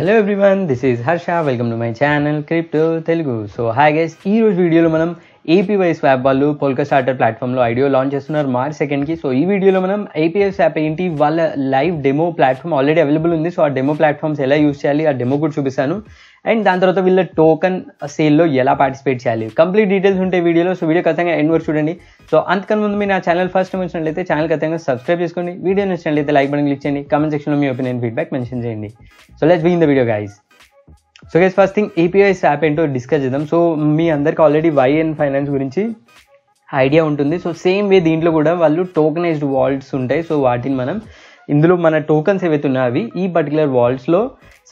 Hello everyone, this is Harsha. Welcome to my channel Crypto Telugu. So, hi guys, in this video, we APY swap వాళ్ళు Polkastarter ప్లాట్ఫామ్లో IDO launch చేస్తున్నారు March సెకండ్కి so ఈ వీడియోలో మనం APS app ఏంటి వాళ్ళ live demo platform already available ఉంది సో ఆ డెమో ప్లాట్ఫామ్స్ ఎలా యూస్ చేయాలి ఆ డెమో కూడా చూపిస్తాను అండ్ దాని తర్వాత వీళ్ళ టోకన్ సేల్లో ఎలా పార్టిసిపేట్ చేయాలి కంప్లీట్ డీటెయిల్స్ ఉంటాయి వీడియోలో సో వీడియో ఖచ్చితంగా ఎండ్ వరకు చూడండి సో అంతకన్నా ముందు మీరు నా ఛానల్ ఫస్ట్ టైం వచ్చినట్లయితే ఛానల్ ఖచ్చితంగా సబ్స్క్రైబ్ చేసుకోండి వీడియో నచ్చినట్లయితే లైక్ బటన్ క్లిక్ చేయండి కమెంట్ సెక్షన్లో మీ ఒపీనియన్ ఫీడ్బ్యాక్ మెన్షన్ చేయండి so let's be the video guys so guys first thing APIs app ఏంటో డిస్కస్ చేద్దాం సో మీ అందరికి ఆల్రెడీ వైఎన్ ఫైనాన్స్ గురించి ఐడియా ఉంటుంది సో సేమ్ వే దీంట్లో కూడా వాళ్ళు టోకనైజ్డ్ వాల్ట్స్ ఉంటాయి సో వాటిని మనం ఇందులో మన టోకన్స్ ఏవైతే ఉన్నాయో అవి ఈ పర్టికులర్ వాల్ట్స్లో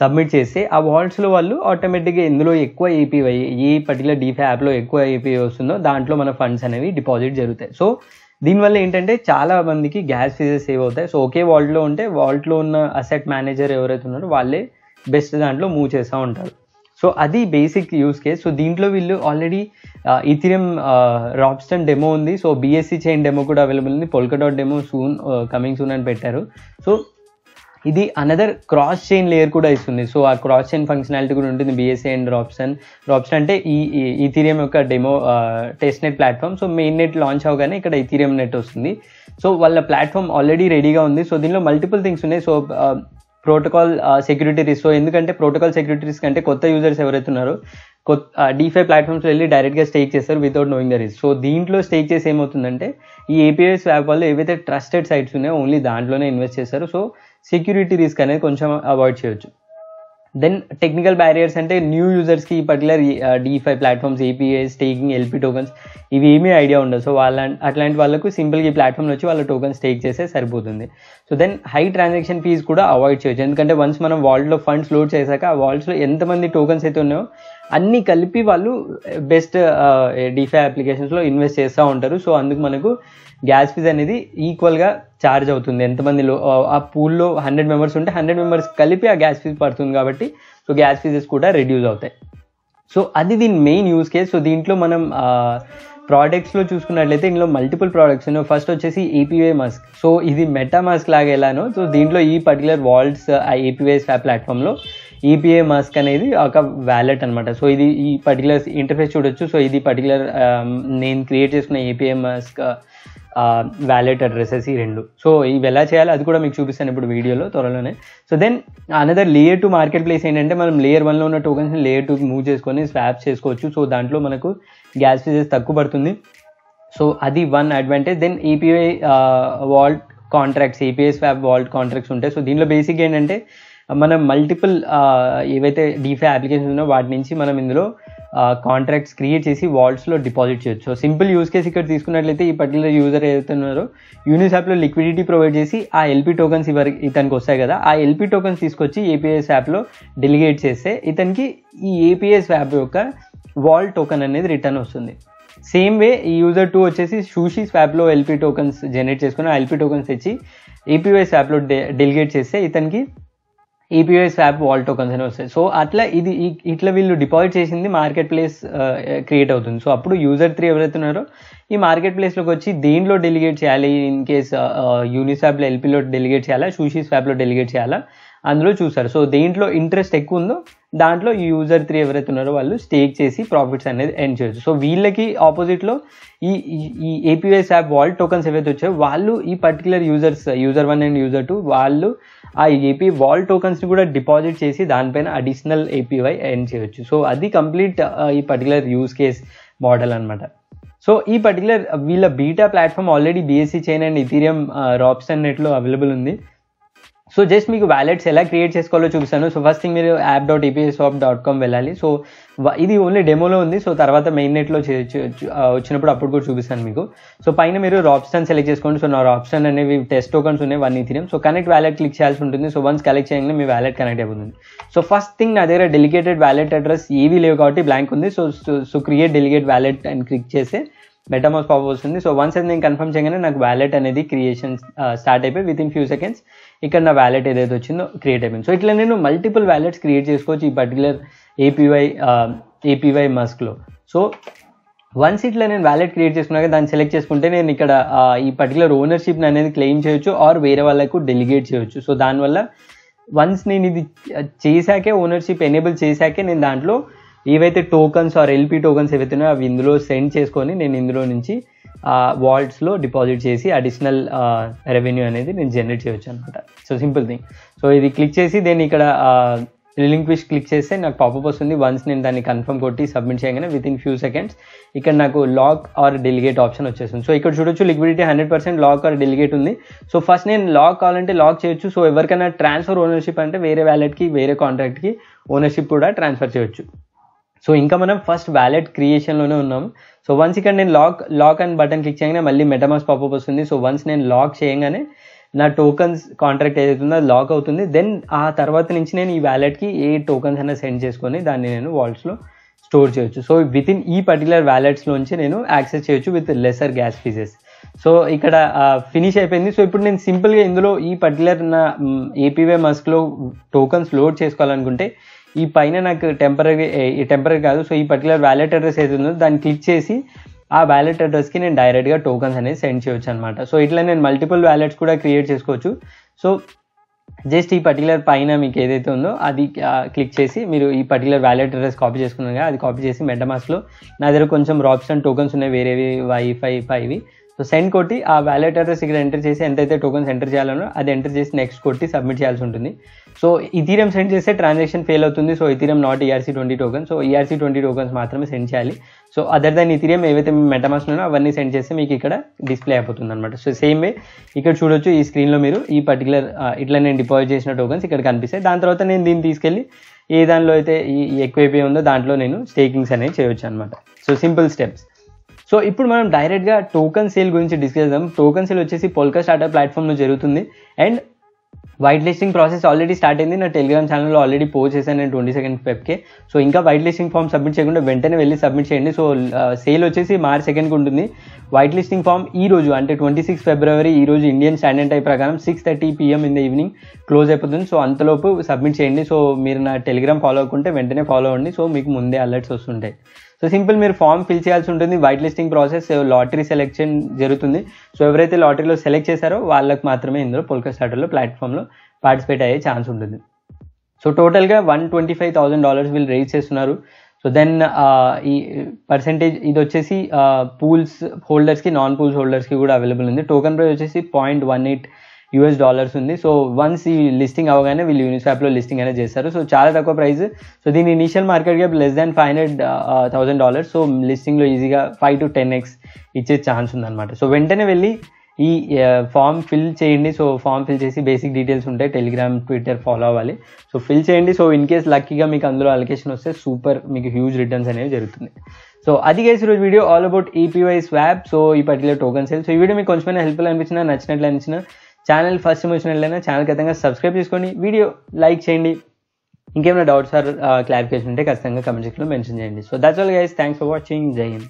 సబ్మిట్ చేస్తే ఆ వాల్ట్స్లో వాళ్ళు ఆటోమేటిక్గా ఇందులో ఎక్కువ ఏపీవై ఏ పర్టికులర్ డీఫై యాప్లో ఎక్కువ ఏపీఐ వస్తుందో దాంట్లో మన ఫండ్స్ అనేవి డిపాజిట్ జరుగుతాయి సో దీనివల్ల ఏంటంటే చాలా మందికి గ్యాస్ ఫీజెస్ సేవ్ అవుతాయి సో ఒకే వాల్ట్లో ఉంటే వాల్ట్లో ఉన్న అసెట్ మేనేజర్ ఎవరైతే ఉన్నారో వాళ్ళే బెస్ట్ దాంట్లో మూవ్ చేస్తూ ఉంటారు సో అది బేసిక్ యూస్ కేస్ సో దీంట్లో వీళ్ళు ఆల్రెడీ ఇథిరియం రాప్స్టన్ డెమో ఉంది సో బీఎస్సీ చైన్ డెమో కూడా అవైలబుల్ ఉంది Polkadot demo soon coming soon అని పెట్టారు సో ఇది అనదర్ క్రాస్ చైన్ లేయర్ కూడా ఇస్తుంది సో ఆ క్రాస్ చైన్ ఫంక్షనాలిటీ కూడా ఉంటుంది బీఎస్ఏ అండ్ రాప్సన్ రాప్సన్ అంటే ఈ ఈథీరియం యొక్క demo test net platform so main net launch అవగానే ఇక్కడ ఇథీరియం నెట్ వస్తుంది సో వాళ్ళ ప్లాట్ఫామ్ ఆల్రెడీ రెడీగా ఉంది సో దీనిలో మల్టిపుల్ థింగ్స్ ఉన్నాయి సో ప్రోటోకాల్ సెక్యూరిటీ రిస్క్ ఎందుకంటే ప్రోటోకాల్ సెక్యూరిటీ రిస్క్ అంటే కొత్త యూజర్స్ ఎవరైతే ఉన్నారో కొత్త డిఫై ప్లాట్ఫామ్స్ వెళ్ళి డైరెక్ట్గా స్టేక్ చేస్తారు without knowing the risk so దీంట్లో స్టేక్ చేసి ఏమవుతుందంటే ఈ ఏపీఎస్ యాప్ వాళ్ళు ఏవైతే ట్రస్టెడ్ సైట్స్ ఉన్నాయో ఓన్లీ దాంట్లోనే ఇన్వెస్ట్ చేస్తారు సో సెక్యూరిటీ రిస్క్ అనేది కొంచెం అవాయిడ్ చేయొచ్చు then technical barriers అంటే న్యూ యూజర్స్కి ఈ particular DeFi platforms APIs taking LP tokens ఇవి ఏమీ ఐడియా ఉండదు సో వాళ్ళ అట్లాంటి వాళ్ళకు సింపుల్గా ఈ ప్లాట్ఫామ్లో వచ్చి వాళ్ళ టోకన్స్ టేక్ చేస్తే సరిపోతుంది so then high transaction fee కూడా అవాయిడ్ చేయొచ్చు ఎందుకంటే వన్స్ మనం వాల్ట్లో ఫండ్స్ లోడ్ చేశాక ఆ వాల్ట్స్లో ఎంతమంది టోకన్స్ అయితే ఉన్నాయో అన్ని కలిపి వాళ్ళు బెస్ట్ డిఫై అప్లికేషన్స్లో ఇన్వెస్ట్ చేస్తూ ఉంటారు సో అందుకు మనకు గ్యాస్ ఫీజ్ అనేది ఈక్వల్గా ఛార్జ్ అవుతుంది ఎంతమంది ఆ పూల్లో హండ్రెడ్ మెంబర్స్ ఉంటే హండ్రెడ్ మెంబర్స్ కలిపి ఆ గ్యాస్ ఫీజ్ పడుతుంది కాబట్టి సో గ్యాస్ ఫీజెస్ కూడా రెడ్యూస్ అవుతాయి సో అది దీని మెయిన్ యూస్ కేస్ సో దీంట్లో మనం ప్రోడక్ట్స్లో చూసుకున్నట్లయితే ఇందులో మల్టిపుల్ ప్రోడక్ట్స్ ఉన్నాయి ఫస్ట్ వచ్చేసి ఏపీవే మాస్క్ సో ఇది మెటా మాస్క్ లాగా ఎలానో సో దీంట్లో ఈ పర్టికులర్ వాల్ట్స్ ఆ ప్లాట్ఫామ్ ప్లాట్ఫామ్లో ఈపీఏ e మాస్క్ అనేది ఒక వ్యాలెట్ అనమాట సో ఇది ఈ పర్టికులర్ ఇంటర్ఫేస్ చూడొచ్చు సో ఇది పర్టికులర్ um, నేను క్రియేట్ చేసుకున్న ఏపీఏ మాస్క్ వ్యాలెట్ అడ్రసెస్ ఈ రెండు సో ఇవి ఎలా చేయాలి అది కూడా మీకు చూపిస్తాను ఇప్పుడు వీడియోలో త్వరలోనే so then another layer two marketplace ఏంటంటే మనం లేయర్ వన్లో ఉన్న టోకెన్స్ని లేయర్ టూకి మూవ్ చేసుకొని స్వాప్ చేసుకోవచ్చు సో దాంట్లో మనకు గ్యాస్ ఫీజెస్ తక్కువ పడుతుంది సో అది వన్ అడ్వాంటేజ్ దెన్ ఈపీఐ వాల్ట్ కాంట్రాక్ట్స్ ఈపీఐ స్వాప్ వాల్ట్ కాంట్రాక్ట్స్ ఉంటాయి సో దీనిలో బేసిక్ ఏంటంటే మనం మల్టిపుల్ ఏవైతే డీఫై అప్లికేషన్స్ ఉన్నాయో వాటి నుంచి మనం ఇందులో కాంట్రాక్ట్స్ క్రియేట్ చేసి వాల్స్లో డిపాజిట్ చేయొచ్చు సో సింపుల్ యూస్ కేసు ఇక్కడ తీసుకున్నట్లయితే ఈ పర్టికులర్ యూజర్ ఏదైతే ఉన్నారో యాప్లో లిక్విడిటీ ప్రొవైడ్ చేసి ఆ ఎల్పి టోకన్స్ ఇవరికి ఇతనికి వస్తాయి కదా ఆ ఎల్పి టోకన్స్ తీసుకొచ్చి ఏపీఎస్ యాప్లో డెలిగేట్ చేస్తే ఇతనికి ఈ ఏపీఎస్ యాప్ యొక్క వాల్ టోకన్ అనేది రిటర్న్ వస్తుంది సేమ్ వే ఈ యూజర్ టూ వచ్చేసి షూషీ స్వాప్లో ఎల్పి టోకన్స్ జనరేట్ చేసుకుని ఆ ఎల్పి టోకన్స్ తెచ్చి ఏపీవై స్వాప్లో డెలిగేట్ చేస్తే ఇతనికి యాప్ స్వాప్ వాల్టో అని వస్తాయి సో అట్లా ఇది ఇట్లా వీళ్ళు డిపాజిట్ చేసింది మార్కెట్ ప్లేస్ క్రియేట్ అవుతుంది సో అప్పుడు యూజర్ త్రీ ఉన్నారో ఈ మార్కెట్ ప్లేస్లోకి వచ్చి దేనిలో డెలిగేట్ చేయాలి ఇన్ కేస్ యూనిస్వాప్లో ఎల్పీలో డెలిగేట్ చేయాలా సూషీ యాప్లో డెలిగేట్ చేయాలా అందులో చూసారు సో దేంట్లో ఇంట్రెస్ట్ ఎక్కువ ఉందో దాంట్లో ఈ యూజర్ త్రీ ఎవరైతే ఉన్నారో వాళ్ళు స్టేక్ చేసి ప్రాఫిట్స్ అనేది ఎర్న్ చేయొచ్చు సో వీళ్ళకి ఆపోజిట్లో ఈ ఈ ఏపీఎస్ యాప్ వాల్ టోకన్స్ ఏవైతే వచ్చాయో వాళ్ళు ఈ particular users user one and user two వాళ్ళు ఆ ఏపీ వాల్ టోకన్స్ని కూడా డిపాజిట్ చేసి దానిపైన అడిషనల్ ఏపీవై ఎర్న్ చేయొచ్చు సో అది కంప్లీట్ ఈ పర్టికులర్ యూజ్ కేస్ మోడల్ అనమాట సో ఈ పర్టికులర్ వీళ్ళ beta platform already BSC chain and Ethereum రాప్స్ అన్నట్లో అవైలబుల్ ఉంది సో జస్ట్ మీకు వ్యాలెట్స్ ఎలా క్రియేట్ చేసుకోవాలో చూపిస్తాను సో ఫస్ట్ థింగ్ మీరు app dot APS app dot com వెళ్ళాలి సో ఇది ఓన్లీ డెమోలో ఉంది సో తర్వాత మెయిన్ నెట్లో వచ్చినప్పుడు అప్పుడు కూడా చూపిస్తాను మీకు సో పైన మీరు రాప్స్టన్ సెలెక్ట్ చేసుకోండి సో నా రాప్స్టన్ అనేవి టెస్ట్ టోకన్స్ ఉన్నాయి one Ethereum so connect wallet click చేయాల్సి ఉంటుంది సో వన్స్ కలెక్ట్ చేయగానే మీ వ్యాలెట్ కనెక్ట్ అయిపోతుంది సో ఫస్ట్ థింగ్ నా దగ్గర డెలిగేటెడ్ వ్యాలెట్ అడ్రస్ ఏవి లేవు కాబట్టి బ్లాంక్ ఉంది so so create delegate wallet అని క్లిక్ చేస్తే మెటామోస్ పాప్ వస్తుంది సో వన్స్ అది నేను కన్ఫర్మ్ చేయగానే నాకు వ్యాలెట్ అనేది క్రియేషన్ స్టార్ట్ uh, అయిపోయి విత్ ఇన్ ఫ్యూ సెకండ్స్ ఇక్కడ నా వ్యాలెట్ ఏదైతే వచ్చిందో క్రియేట్ అయిపోయింది సో ఇట్లా నేను మల్టిపుల్ వ్యాలెట్స్ క్రియేట్ చేసుకోవచ్చు ఈ పర్టికులర్ ఏపీవై ఏపీవై మస్క్లో సో వన్స్ ఇట్లా నేను వ్యాలెట్ క్రియేట్ చేసుకున్నాక దాన్ని సెలెక్ట్ చేసుకుంటే నేను ఇక్కడ uh, ఈ పర్టికులర్ ఓనర్షిప్ని అనేది క్లెయిమ్ చేయొచ్చు ఆర్ వేరే వాళ్ళకు డెలిగేట్ చేయొచ్చు సో దానివల్ల వన్స్ నేను ఇది uh, చేశాకే ఓనర్షిప్ ఎనేబుల్ చేశాకే నేను దాంట్లో ఏవైతే టోకన్స్ ఆర్ ఎల్పి టోకన్స్ ఏవైతే ఉన్నాయో అవి ఇందులో సెండ్ చేసుకొని నేను ఇందులో నుంచి వాల్ట్స్లో డిపాజిట్ చేసి అడిషనల్ రెవెన్యూ అనేది నేను జనరేట్ చేయవచ్చు అనమాట సో సింపుల్ థింగ్ సో ఇది క్లిక్ చేసి నేను ఇక్కడ రిలింక్విష్ క్లిక్ చేస్తే నాకు పాపప్ వస్తుంది వన్స్ నేను దాన్ని కన్ఫర్మ్ కొట్టి సబ్మిట్ చేయగానే విత్ ఇన్ ఫ్యూ సెకండ్స్ ఇక్కడ నాకు లాక్ ఆర్ డెలిగేట్ ఆప్షన్ వచ్చేస్తుంది సో ఇక్కడ చూడొచ్చు liquidity hundred percent lock or delegate ఉంది సో ఫస్ట్ నేను లాక్ కావాలంటే లాక్ చేయొచ్చు సో ఎవరికైనా ట్రాన్స్ఫర్ ఓనర్షిప్ అంటే వేరే వ్యాలెట్కి వేరే కాంట్రాక్ట్కి ఓనర్షిప్ కూడా ట్రాన్స్ఫర్ చేయొచ్చు సో ఇంకా మనం ఫస్ట్ వ్యాలెట్ క్రియేషన్లోనే ఉన్నాం సో వన్స్ ఇక్కడ నేను lock lock and button click చేయగానే మళ్ళీ మెటమాస్ పాపప్ వస్తుంది సో వన్స్ నేను లాక్ చేయగానే నా టోకన్స్ కాంట్రాక్ట్ ఏదైతుందో అది లాక్ అవుతుంది దెన్ ఆ తర్వాత నుంచి నేను ఈ వ్యాలెట్కి ఏ టోకన్స్ అయినా సెండ్ చేసుకొని దాన్ని నేను వాల్ట్స్లో స్టోర్ చేయొచ్చు సో విత్ ఇన్ ఈ పర్టికులర్ వ్యాలెట్స్లోంచి నేను యాక్సెస్ చేయొచ్చు with lesser gas fees so ఇక్కడ ఫినిష్ అయిపోయింది సో ఇప్పుడు నేను సింపుల్గా ఇందులో ఈ పర్టికులర్ నా ఏపీవై మస్క్లో టోకన్స్ లోడ్ చేసుకోవాలనుకుంటే ఈ పైన నాకు టెంపరీ టెంపరీ కాదు సో ఈ పర్టికులర్ వ్యాలెట్ అడ్రస్ ఏది ఉందో దాన్ని క్లిక్ చేసి ఆ వ్యాలెట్ అడ్రస్కి నేను డైరెక్ట్గా టోకన్స్ అనేది సెండ్ చేయొచ్చు అనమాట సో ఇట్లా నేను మల్టిపుల్ వ్యాలెట్స్ కూడా క్రియేట్ చేసుకోవచ్చు సో జస్ట్ ఈ పర్టికులర్ పైన మీకు ఏదైతే ఉందో అది క్లిక్ చేసి మీరు ఈ పర్టికులర్ వ్యాలెట్ అడ్రస్ కాపీ చేసుకున్నాగా అది కాపీ చేసి మెటమాస్లో నా దగ్గర కొంచెం రాప్స్ అండ్ టోకన్స్ ఉన్నాయి వేరేవి వైఫై ఫైవి సో సెండ్ కొట్టి ఆ వ్యాలెట్ అడ్రస్ ఇక్కడ ఎంటర్ చేసి ఎంతైతే టోకన్స్ ఎంటర్ చేయాలనో అది ఎంటర్ చేసి నెక్స్ట్ కొట్టి సబ్మిట్ చేయాల్సి ఉంటుంది సో ఇథీరియం సెండ్ చేస్తే ట్రాన్సాక్షన్ ఫెయిల్ అవుతుంది so Ethereum not ERC twenty token so ERC twenty tokens మాత్రమే సెండ్ చేయాలి సో అదర్ దాన్ ఇథీరియం ఏవైతే మేము మెటమాస్ ఉన్నాయో అవన్నీ సెండ్ చేస్తే మీకు ఇక్కడ డిస్ప్లే అయిపోతుంది అనమాట సో సేమ్ వే ఇక్కడ చూడొచ్చు ఈ స్క్రీన్లో మీరు ఈ పర్టికులర్ ఇట్లా నేను డిపాజిట్ చేసిన టోకన్స్ ఇక్కడ కనిపిస్తాయి దాని తర్వాత నేను దీన్ని తీసుకెళ్ళి ఏ దానిలో అయితే ఈ ఎక్కువ అయిపోయి ఉందో దాంట్లో నేను స్టేకింగ్స్ అనేవి చేయొచ్చు అనమాట సో సింపుల్ స్టెప్స్ సో ఇప్పుడు మనం డైరెక్ట్గా టోకన్ సేల్ గురించి డిస్కస్ చేద్దాం టోకన్ సేల్ వచ్చేసి పోల్కా స్టార్టప్ ప్లాట్ఫామ్లో జరుగుతుంది and white listing process already start అయింది నా టెలిగ్రామ్ ఛానల్లో ఆల్రెడీ పోస్ట్ చేశాను నేను ట్వంటీ సెకండ్ ఫెబ్కే సో ఇంకా వైట్ లిస్టింగ్ ఫామ్ సబ్మిట్ చేయకుండా వెంటనే వెళ్ళి సబ్మిట్ చేయండి సో సేల్ వచ్చేసి మార్చ్ సెకండ్కి ఉంటుంది వైట్ లిస్టింగ్ ఫామ్ ఈ రోజు అంటే ట్వంటీ సిక్స్ ఫిబ్రవరి ఈ రోజు ఇండియన్ స్టాండర్డ్ టైప్ ప్రకారం six thirty PM in the evening close అయిపోతుంది సో అంతలోపు సబ్మిట్ చేయండి సో మీరు నా టెలిగ్రామ్ ఫాలో అవ్వకుంటే వెంటనే ఫాలో అవ్వండి సో మీకు ముందే అలర్ట్స్ వస్తుంటాయి సో సింపుల్ మీరు ఫామ్ ఫిల్ చేయాల్సి ఉంటుంది white listing process lottery selection జరుగుతుంది సో ఎవరైతే లాటరీలో సెలెక్ట్ చేశారో వాళ్ళకి మాత్రమే ఇందులో పోల్కా స్టార్టర్లో ప్లాట్ఫామ్లో పార్టిసిపేట్ అయ్యే ఛాన్స్ ఉంటుంది సో టోటల్గా one twenty five thousand dollars వీళ్ళు రేజ్ చేస్తున్నారు సో దెన్ ఈ పర్సెంటేజ్ ఇది వచ్చేసి పూల్స్ హోల్డర్స్కి నాన్ పూల్స్ హోల్డర్స్కి కూడా అవైలబుల్ ఉంది టోకన్ ప్రైస్ వచ్చేసి point one eight US dollars ఉంది సో వన్స్ ఈ లిస్టింగ్ అవగానే వీళ్ళు యూనిసాప్లో లిస్టింగ్ అనేది చేస్తారు సో చాలా తక్కువ ప్రైస్ సో దీని initial market cap less than five hundred thousand dollars so లిస్టింగ్లో ఈజీగా ఫైవ్ టు టెన్ ఎక్స్ ఇచ్చే ఛాన్స్ ఉందన్నమాట సో వెంటనే వెళ్ళి ఈ ఫామ్ uh, ఫిల్ చేయండి సో ఫామ్ ఫిల్ చేసి బేసిక్ డీటెయిల్స్ ఉంటాయి టెలిగ్రామ్ ట్విట్టర్ ఫాలో అవ్వాలి సో ఫిల్ చేయండి సో ఇన్ కేస్ లక్కీగా మీకు అందులో అలొకేషన్ వస్తే సూపర్ మీకు హ్యూజ్ రిటర్న్స్ అనేవి జరుగుతుంది సో అది కేసు ఈరోజు video all about EPY swap so ఈ పర్టికులర్ టోకన్ సేల్ సో ఈ వీడియో మీకు కొంచెమైనా హెల్ప్ అనిపించినా నచ్చినట్లు అనిపించినా ఛానల్ ఫస్ట్ వచ్చినట్లయినా ఛానల్ ఖచ్చితంగా సబ్స్క్రైబ్ చేసుకోండి వీడియో లైక్ చేయండి ఇంకేమైనా డౌట్స్ ఆర్ క్లారిఫికేషన్ ఉంటే ఖచ్చితంగా కమెంట్ సెక్షన్లో మెన్షన్ చేయండి so that's all guys thanks for watching జై హింద్